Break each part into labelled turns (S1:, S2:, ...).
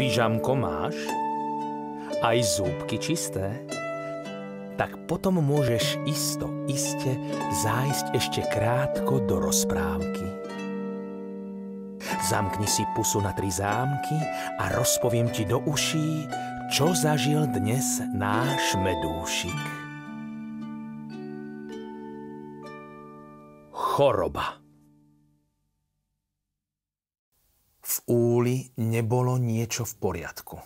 S1: Pyžamko máš? Aj zúbky čisté? Tak potom môžeš isto, iste zájsť ešte krátko do rozprávky. Zamkni si pusu na tri zámky a rozpoviem ti do uší, čo zažil dnes náš medúšik. Choroba v úli nebolo niečo v poriadku.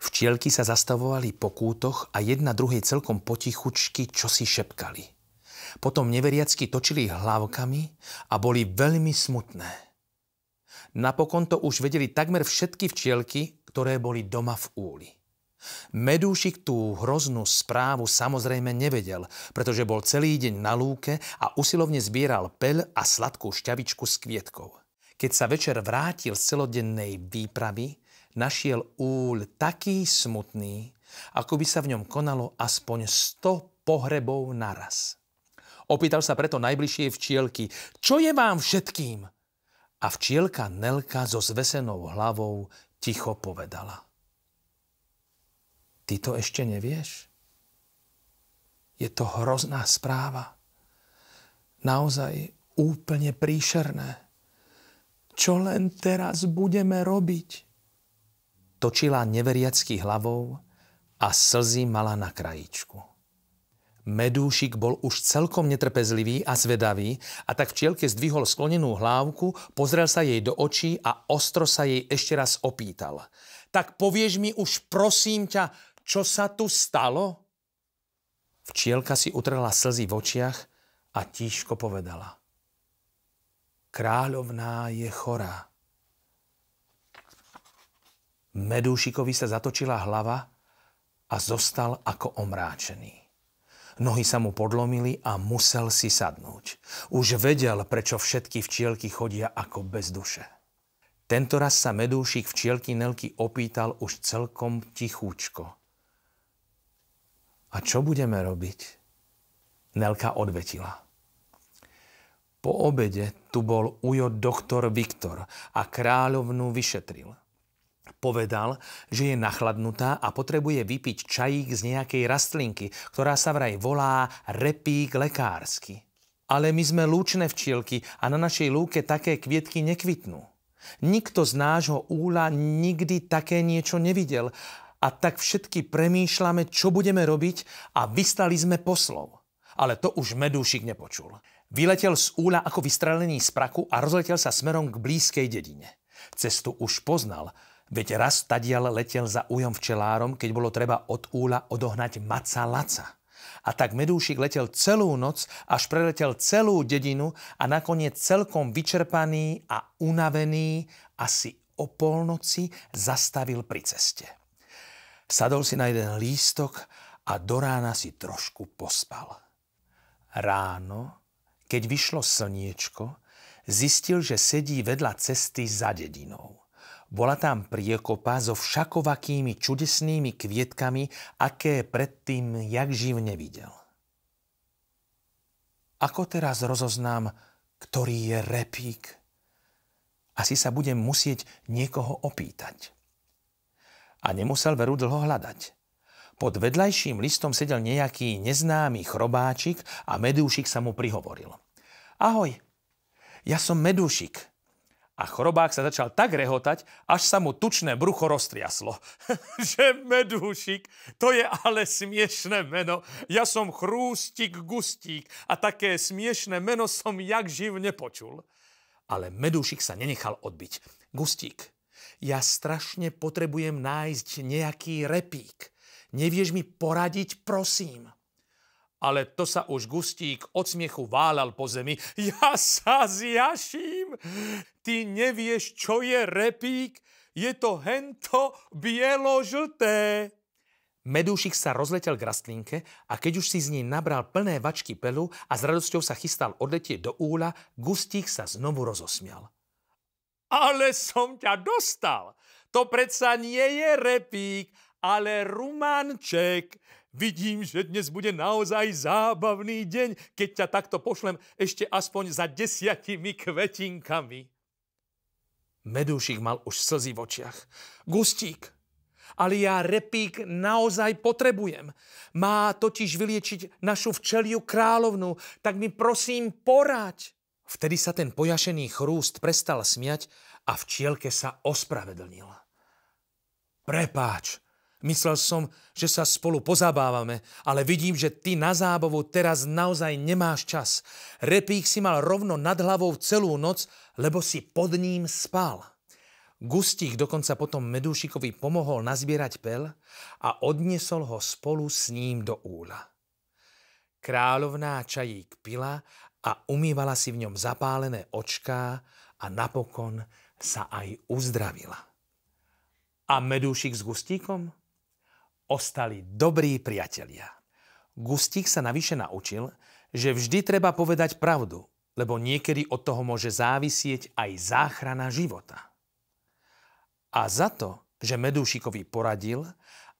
S1: Včielky sa zastavovali po kútoch a jedna druhej celkom potichučky čosi šepkali. Potom neveriacky točili hlavkami a boli veľmi smutné. Napokon to už vedeli takmer všetky včielky, ktoré boli doma v úli. Medúšik tú hroznú správu samozrejme nevedel, pretože bol celý deň na lúke a usilovne zbieral peľ a sladkú šťavičku z kvietkov. Keď sa večer vrátil z celodennej výpravy, našiel úľ taký smutný, ako by sa v ňom konalo aspoň 100 pohrebov naraz. Opýtal sa preto najbližšie včielky, čo je vám všetkým? A včielka Nelka so zvesenou hlavou ticho povedala. Ty to ešte nevieš? Je to hrozná správa. Naozaj úplne príšerné čo len teraz budeme robiť? Točila neveriacky hlavou a slzy mala na krajičku. Medúšik bol už celkom netrpezlivý a zvedavý a tak včielke zdvihol sklonenú hlávku, pozrel sa jej do očí a ostro sa jej ešte raz opýtal. Tak povieš mi už prosím ťa, čo sa tu stalo? Včielka si utrela slzy v očiach a tížko povedala – kráľovná je chorá. Medúšikovi sa zatočila hlava a zostal ako omráčený. Nohy sa mu podlomili a musel si sadnúť. Už vedel, prečo všetky včielky chodia ako bez duše. Tentoraz sa medúšik včielky Nelky opýtal už celkom tichúčko. A čo budeme robiť? Nelka odvetila. Po obede tu bol ujo doktor Viktor a kráľovnú vyšetril. Povedal, že je nachladnutá a potrebuje vypiť čajík z nejakej rastlinky, ktorá sa vraj volá repík lekársky. Ale my sme lúčne včielky a na našej lúke také kvietky nekvitnú. Nikto z nášho úla nikdy také niečo nevidel a tak všetky premýšľame, čo budeme robiť a vystali sme poslov. Ale to už medúšik nepočul. Vyletel z úla ako vystrelený z praku a rozletel sa smerom k blízkej dedine. Cestu už poznal, veď raz tadial letel za újom včelárom, keď bolo treba od úla odohnať maca laca. A tak medúšik letel celú noc, až preletel celú dedinu a nakoniec celkom vyčerpaný a unavený asi o polnoci zastavil pri ceste. Sadol si na jeden lístok a do rána si trošku pospal. Ráno keď vyšlo slniečko, zistil, že sedí vedľa cesty za dedinou. Bola tam priekopa so všakovakými čudesnými kvietkami, aké predtým jak živ nevidel. Ako teraz rozoznám, ktorý je repík? Asi sa budem musieť niekoho opýtať. A nemusel veru dlho hľadať. Pod vedľajším listom sedel nejaký neznámy chrobáčik a medúšik sa mu prihovoril. Ahoj, ja som medúšik. A chrobák sa začal tak rehotať, až sa mu tučné brucho roztriaslo. Že medúšik, to je ale smiešné meno. Ja som chrústik gustík a také smiešné meno som jak živ nepočul. Ale medúšik sa nenechal odbiť. Gustík, ja strašne potrebujem nájsť nejaký repík. Nevieš mi poradiť, prosím. Ale to sa už Gustík od smiechu válal po zemi. Ja sa zjaším! Ty nevieš, čo je repík? Je to hento bielo-žlté. Medúšik sa rozletel k rastlinke a keď už si z nej nabral plné vačky pelu a s radosťou sa chystal odletieť do úla, Gustík sa znovu rozosmial. Ale som ťa dostal! To predsa nie je repík, ale Rumanček, vidím, že dnes bude naozaj zábavný deň, keď ťa takto pošlem ešte aspoň za desiatimi kvetinkami. Medúšik mal už slzy v očiach. Gustík, ale ja repík naozaj potrebujem. Má totiž vyliečiť našu včeliu královnu, tak mi prosím poraď. Vtedy sa ten pojašený chrúst prestal smiať a včielke sa ospravedlnila. Prepáč, Myslel som, že sa spolu pozabávame, ale vidím, že ty na zábavu teraz naozaj nemáš čas. Repík si mal rovno nad hlavou celú noc, lebo si pod ním spal. Gustík dokonca potom Medúšikovi pomohol nazbierať pel a odnesol ho spolu s ním do úla. Královná čajík pila a umývala si v ňom zapálené očká a napokon sa aj uzdravila. A Medúšik s Gustíkom? ostali dobrí priatelia. Gustík sa navyše naučil, že vždy treba povedať pravdu, lebo niekedy od toho môže závisieť aj záchrana života. A za to, že Medúšikovi poradil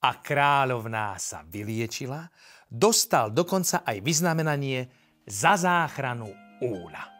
S1: a kráľovná sa vyliečila, dostal dokonca aj vyznamenanie za záchranu Úla.